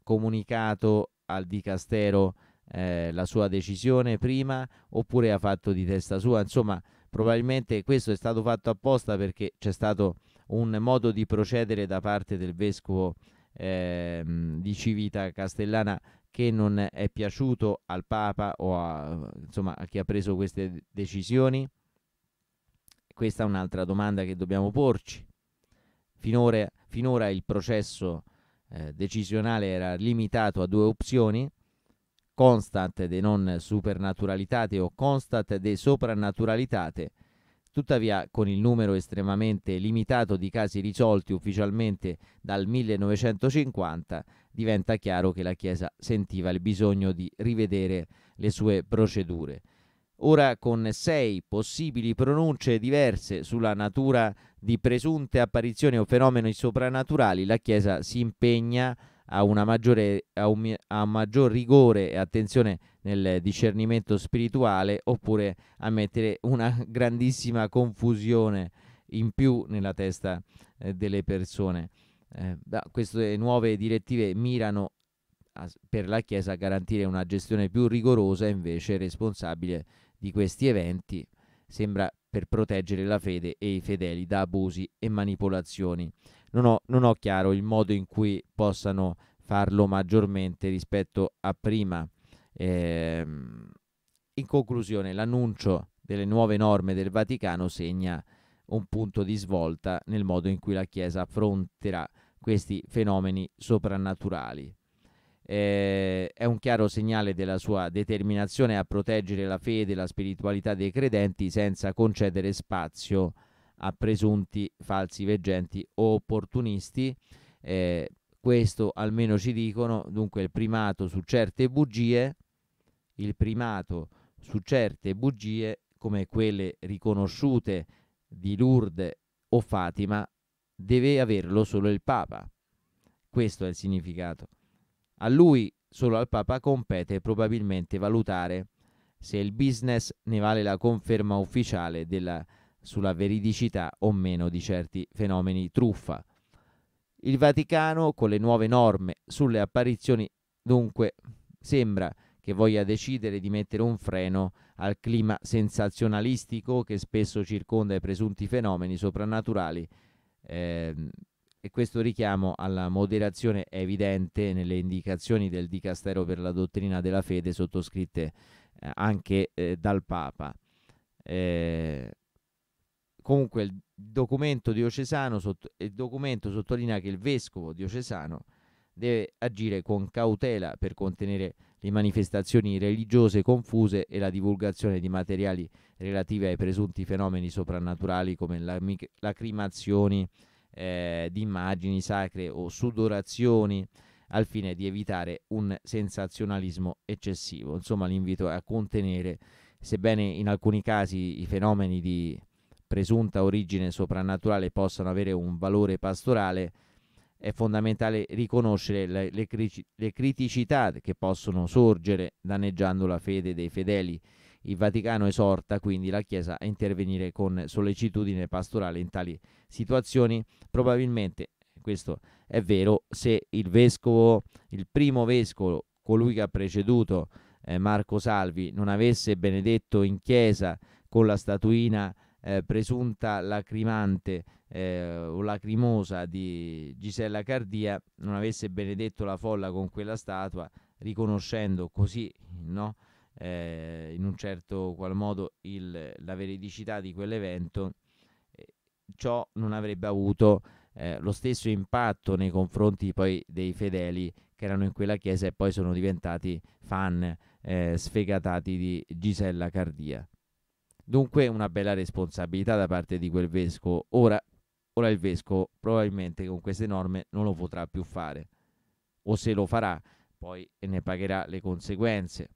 Speaker 1: comunicato al dicastero eh, la sua decisione prima oppure ha fatto di testa sua. Insomma, probabilmente questo è stato fatto apposta perché c'è stato un modo di procedere da parte del vescovo eh, di Civita Castellana che non è piaciuto al Papa o a, insomma, a chi ha preso queste decisioni? Questa è un'altra domanda che dobbiamo porci. Finora, finora il processo eh, decisionale era limitato a due opzioni, constat de non supernaturalitate o constat de soprannaturalitate. Tuttavia, con il numero estremamente limitato di casi risolti ufficialmente dal 1950, diventa chiaro che la Chiesa sentiva il bisogno di rivedere le sue procedure. Ora, con sei possibili pronunce diverse sulla natura di presunte apparizioni o fenomeni soprannaturali, la Chiesa si impegna a a, maggiore, a, un, a maggior rigore e attenzione nel discernimento spirituale oppure a mettere una grandissima confusione in più nella testa eh, delle persone. Eh, da, queste nuove direttive mirano a, per la Chiesa a garantire una gestione più rigorosa e invece responsabile di questi eventi. Sembra per proteggere la fede e i fedeli da abusi e manipolazioni. Non ho, non ho chiaro il modo in cui possano farlo maggiormente rispetto a prima. Eh, in conclusione, l'annuncio delle nuove norme del Vaticano segna un punto di svolta nel modo in cui la Chiesa affronterà questi fenomeni soprannaturali eh, è un chiaro segnale della sua determinazione a proteggere la fede e la spiritualità dei credenti senza concedere spazio a presunti falsi veggenti o opportunisti. Eh, questo almeno ci dicono, dunque il primato su certe bugie, il primato su certe bugie come quelle riconosciute di Lourdes o Fatima deve averlo solo il Papa. Questo è il significato. A lui, solo al Papa, compete probabilmente valutare se il business ne vale la conferma ufficiale della, sulla veridicità o meno di certi fenomeni truffa. Il Vaticano, con le nuove norme sulle apparizioni, dunque, sembra che voglia decidere di mettere un freno al clima sensazionalistico che spesso circonda i presunti fenomeni soprannaturali eh, e questo richiamo alla moderazione è evidente nelle indicazioni del Dicastero per la dottrina della fede sottoscritte eh, anche eh, dal Papa. Eh, comunque il documento, sotto, il documento sottolinea che il vescovo diocesano deve agire con cautela per contenere le manifestazioni religiose confuse e la divulgazione di materiali relativi ai presunti fenomeni soprannaturali come lacrimazioni, eh, di immagini sacre o sudorazioni al fine di evitare un sensazionalismo eccessivo. Insomma, l'invito è a contenere, sebbene in alcuni casi i fenomeni di presunta origine soprannaturale possano avere un valore pastorale, è fondamentale riconoscere le, le, le criticità che possono sorgere danneggiando la fede dei fedeli il Vaticano esorta quindi la Chiesa a intervenire con sollecitudine pastorale in tali situazioni, probabilmente questo è vero se il vescovo, il primo vescovo, colui che ha preceduto eh, Marco Salvi, non avesse benedetto in chiesa con la statuina eh, presunta lacrimante eh, o lacrimosa di Gisella Cardia, non avesse benedetto la folla con quella statua, riconoscendo così, no? eh, in un certo qual modo il, la veridicità di quell'evento, eh, ciò non avrebbe avuto eh, lo stesso impatto nei confronti poi dei fedeli che erano in quella chiesa e poi sono diventati fan eh, sfegatati di Gisella Cardia. Dunque una bella responsabilità da parte di quel vescovo. Ora, ora il vescovo probabilmente con queste norme non lo potrà più fare o se lo farà poi ne pagherà le conseguenze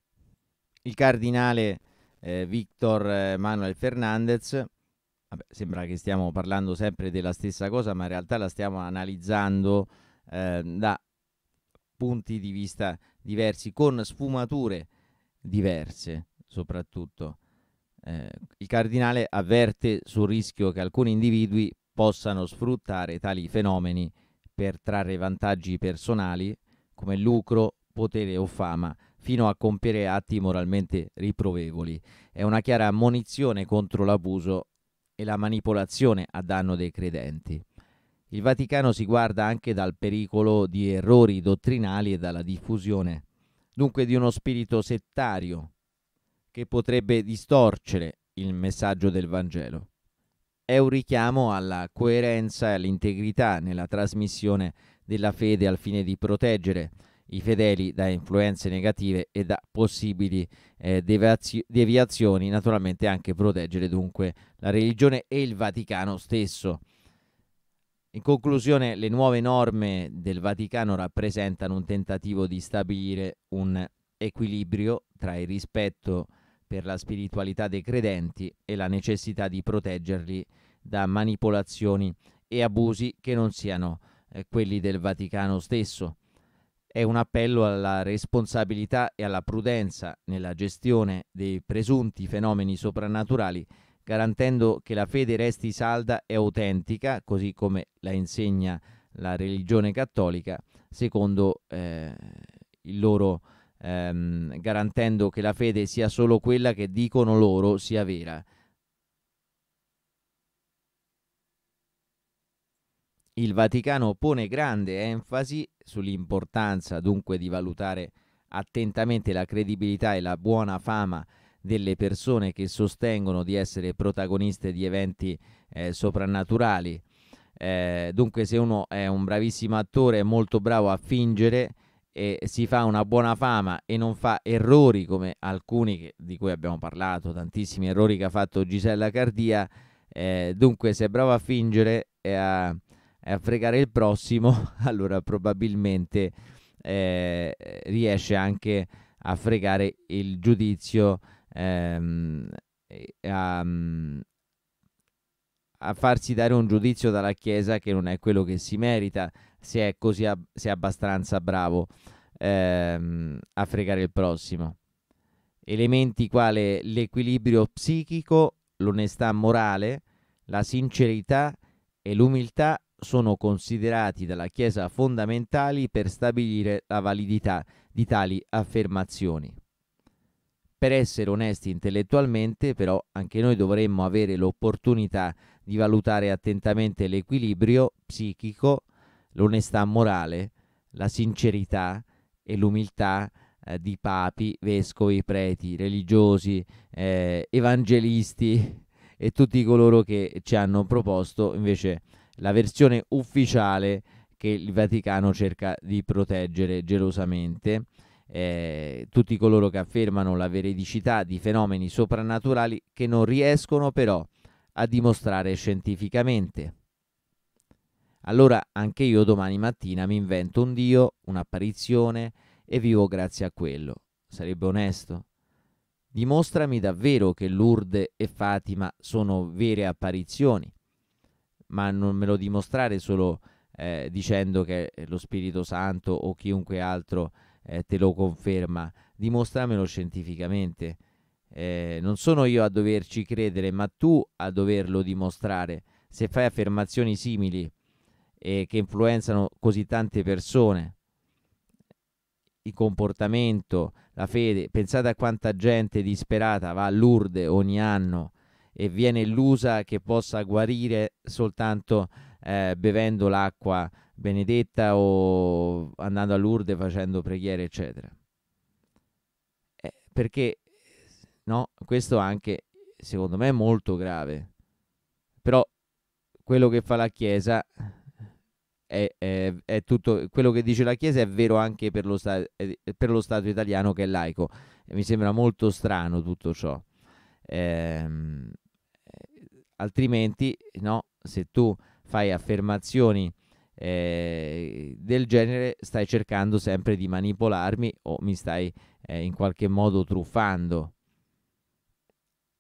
Speaker 1: il cardinale eh, Victor eh, Manuel Fernandez, vabbè, sembra che stiamo parlando sempre della stessa cosa, ma in realtà la stiamo analizzando eh, da punti di vista diversi, con sfumature diverse soprattutto. Eh, il cardinale avverte sul rischio che alcuni individui possano sfruttare tali fenomeni per trarre vantaggi personali come lucro, potere o fama fino a compiere atti moralmente riprovevoli. È una chiara ammonizione contro l'abuso e la manipolazione a danno dei credenti. Il Vaticano si guarda anche dal pericolo di errori dottrinali e dalla diffusione, dunque di uno spirito settario che potrebbe distorcere il messaggio del Vangelo. È un richiamo alla coerenza e all'integrità nella trasmissione della fede al fine di proteggere i fedeli da influenze negative e da possibili eh, deviazioni, naturalmente anche proteggere dunque la religione e il Vaticano stesso. In conclusione, le nuove norme del Vaticano rappresentano un tentativo di stabilire un equilibrio tra il rispetto per la spiritualità dei credenti e la necessità di proteggerli da manipolazioni e abusi che non siano eh, quelli del Vaticano stesso è un appello alla responsabilità e alla prudenza nella gestione dei presunti fenomeni soprannaturali, garantendo che la fede resti salda e autentica, così come la insegna la religione cattolica, secondo eh, il loro ehm, garantendo che la fede sia solo quella che dicono loro sia vera Il Vaticano pone grande enfasi sull'importanza dunque di valutare attentamente la credibilità e la buona fama delle persone che sostengono di essere protagoniste di eventi eh, soprannaturali. Eh, dunque se uno è un bravissimo attore, è molto bravo a fingere e si fa una buona fama e non fa errori come alcuni che, di cui abbiamo parlato, tantissimi errori che ha fatto Gisella Cardia, eh, dunque se è bravo a fingere e a è a fregare il prossimo, allora probabilmente eh, riesce anche a fregare il giudizio, ehm, a, mm, a, farsi dare un giudizio dalla Chiesa che non è quello che si merita, se è così ab- se è abbastanza bravo ehm, a fregare il prossimo. Elementi quali l'equilibrio psichico, l'onestà morale, la sincerità e l'umiltà sono considerati dalla Chiesa fondamentali per stabilire la validità di tali affermazioni. Per essere onesti intellettualmente, però, anche noi dovremmo avere l'opportunità di valutare attentamente l'equilibrio psichico, l'onestà morale, la sincerità e l'umiltà eh, di papi, vescovi, preti, religiosi, eh, evangelisti e tutti coloro che ci hanno proposto invece la versione ufficiale che il Vaticano cerca di proteggere gelosamente. Eh, tutti coloro che affermano la veridicità di fenomeni soprannaturali che non riescono però a dimostrare scientificamente. Allora anche io domani mattina mi invento un Dio, un'apparizione e vivo grazie a quello. Sarebbe onesto. Dimostrami davvero che Lourdes e Fatima sono vere apparizioni ma non me lo dimostrare solo eh, dicendo che eh, lo Spirito Santo o chiunque altro eh, te lo conferma, dimostramelo scientificamente. Eh, non sono io a doverci credere, ma tu a doverlo dimostrare. Se fai affermazioni simili eh, che influenzano così tante persone, il comportamento, la fede, pensate a quanta gente disperata va a Lourdes ogni anno e viene illusa che possa guarire soltanto eh, bevendo l'acqua benedetta o andando a Lourdes facendo preghiere, eccetera. Eh, perché no, questo anche secondo me è molto grave. Però quello che fa la Chiesa è, è, è, tutto quello che dice la Chiesa è vero anche per lo, sta, eh, per lo Stato italiano che è laico. E mi sembra molto strano tutto ciò. Ehm, altrimenti no, se tu fai affermazioni eh, del genere stai cercando sempre di manipolarmi o mi stai eh, in qualche modo truffando.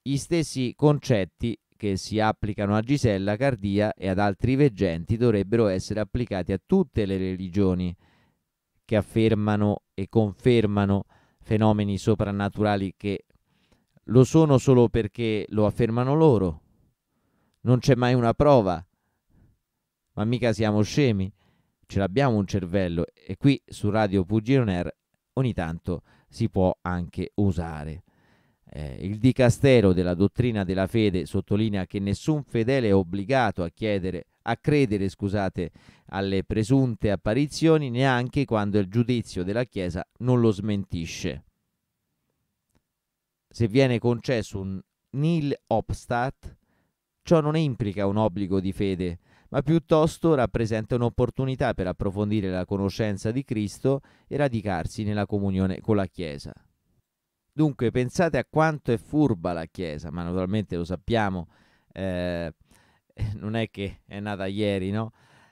Speaker 1: Gli stessi concetti che si applicano a Gisella Cardia e ad altri veggenti dovrebbero essere applicati a tutte le religioni che affermano e confermano fenomeni soprannaturali che lo sono solo perché lo affermano loro non c'è mai una prova. Ma mica siamo scemi, ce l'abbiamo un cervello e qui su Radio Pugilioner ogni tanto si può anche usare. Eh, il dicastero della dottrina della fede sottolinea che nessun fedele è obbligato a, chiedere, a credere scusate, alle presunte apparizioni neanche quando il giudizio della Chiesa non lo smentisce. Se viene concesso un nil obstat, Ciò non implica un obbligo di fede, ma piuttosto rappresenta un'opportunità per approfondire la conoscenza di Cristo e radicarsi nella comunione con la Chiesa. Dunque pensate a quanto è furba la Chiesa, ma naturalmente lo sappiamo, eh, non è che è nata ieri, no?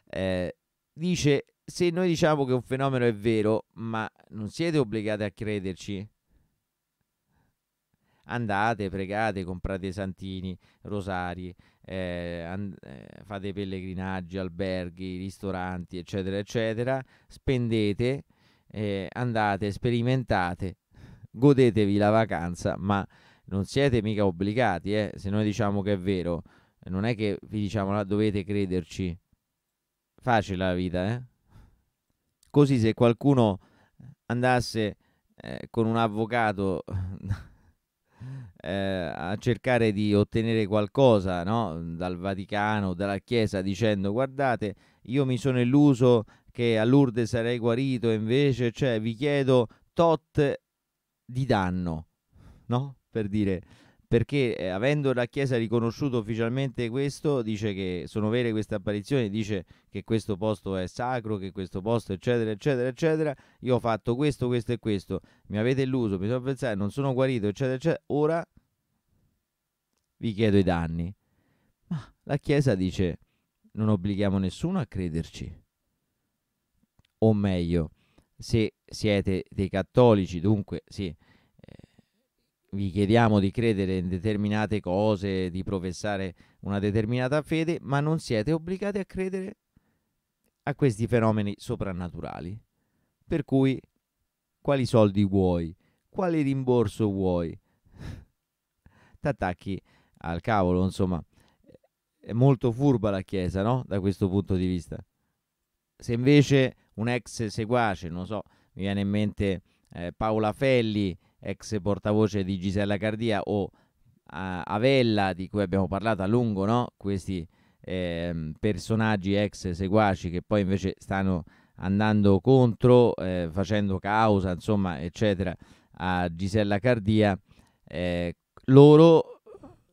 Speaker 1: Eh, dice, se noi diciamo che un fenomeno è vero, ma non siete obbligati a crederci, andate, pregate, comprate santini, rosari, eh, and- eh, fate pellegrinaggi, alberghi, ristoranti, eccetera, eccetera, spendete, eh, andate, sperimentate, godetevi la vacanza, ma non siete mica obbligati, eh. se noi diciamo che è vero, non è che vi diciamo la ah, dovete crederci, facile la vita, eh. Così se qualcuno andasse eh, con un avvocato eh, a cercare di ottenere qualcosa no? dal Vaticano, dalla Chiesa, dicendo guardate, io mi sono illuso che a Lourdes sarei guarito, invece cioè, vi chiedo tot di danno, no? per dire perché eh, avendo la Chiesa riconosciuto ufficialmente questo, dice che sono vere queste apparizioni, dice che questo posto è sacro, che questo posto eccetera eccetera eccetera, io ho fatto questo, questo e questo, mi avete illuso, mi sono pensato, non sono guarito eccetera eccetera, ora vi chiedo i danni. Ma la Chiesa dice non obblighiamo nessuno a crederci. O meglio, se siete dei cattolici, dunque sì, vi chiediamo di credere in determinate cose, di professare una determinata fede, ma non siete obbligati a credere a questi fenomeni soprannaturali. Per cui, quali soldi vuoi? Quale rimborso vuoi? T'attacchi al cavolo, insomma. È molto furba la Chiesa, no? Da questo punto di vista. Se invece un ex seguace, non so, mi viene in mente eh, Paola Felli, ex portavoce di Gisella Cardia o Avella di cui abbiamo parlato a lungo, no? questi eh, personaggi ex seguaci che poi invece stanno andando contro, eh, facendo causa, insomma, eccetera, a Gisella Cardia, eh, loro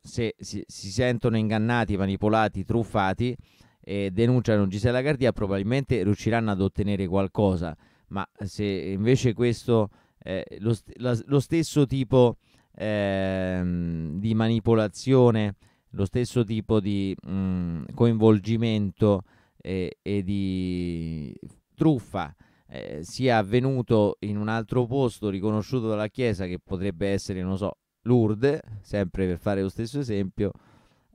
Speaker 1: se, si, si, sentono ingannati, manipolati, truffati e denunciano Gisella Cardia, probabilmente riusciranno ad ottenere qualcosa, ma se invece questo eh, lo, st- la, lo, stesso tipo ehm, di manipolazione, lo stesso tipo di mh, mm, coinvolgimento e, e, di truffa eh, sia avvenuto in un altro posto riconosciuto dalla Chiesa che potrebbe essere, non so, Lourdes, sempre per fare lo stesso esempio,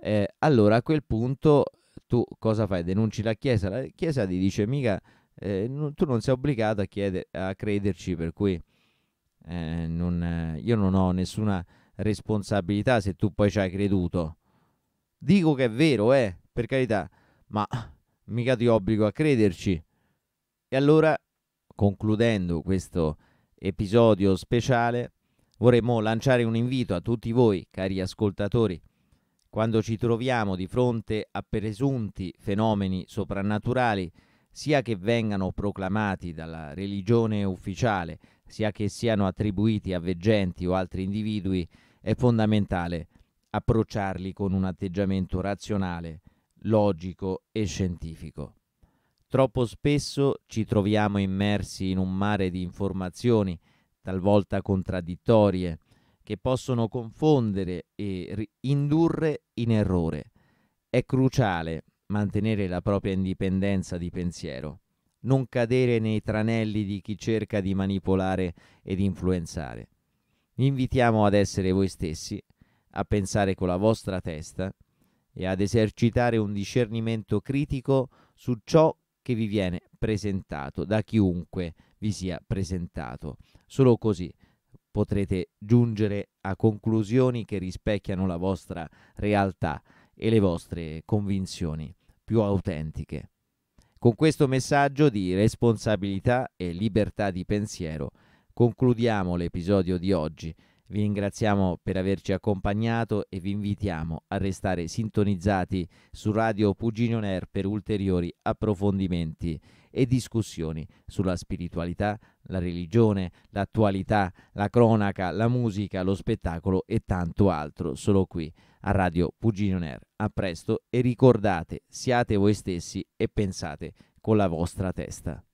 Speaker 1: eh, allora a quel punto tu cosa fai? Denunci la Chiesa, la Chiesa ti dice mica eh, tu non sei obbligato a, chiedere, a crederci, per cui eh, non, eh, io non ho nessuna responsabilità se tu poi ci hai creduto. Dico che è vero, eh, per carità, ma mica ti obbligo a crederci. E allora, concludendo questo episodio speciale, vorremmo lanciare un invito a tutti voi, cari ascoltatori. Quando ci troviamo di fronte a presunti fenomeni soprannaturali, sia che vengano proclamati dalla religione ufficiale, sia che siano attribuiti a veggenti o altri individui, è fondamentale approcciarli con un atteggiamento razionale, logico e scientifico. Troppo spesso ci troviamo immersi in un mare di informazioni, talvolta contraddittorie, che possono confondere e indurre in errore. È cruciale mantenere la propria indipendenza di pensiero non cadere nei tranelli di chi cerca di manipolare ed influenzare. Vi invitiamo ad essere voi stessi, a pensare con la vostra testa e ad esercitare un discernimento critico su ciò che vi viene presentato, da chiunque vi sia presentato. Solo così potrete giungere a conclusioni che rispecchiano la vostra realtà e le vostre convinzioni più autentiche. Con questo messaggio di responsabilità e libertà di pensiero concludiamo l'episodio di oggi vi ringraziamo per averci accompagnato e vi invitiamo a restare sintonizzati su Radio Pugino Air per ulteriori approfondimenti e discussioni sulla spiritualità, la religione, l'attualità, la cronaca, la musica, lo spettacolo e tanto altro solo qui a Radio Pugino Air. A presto e ricordate, siate voi stessi e pensate con la vostra testa.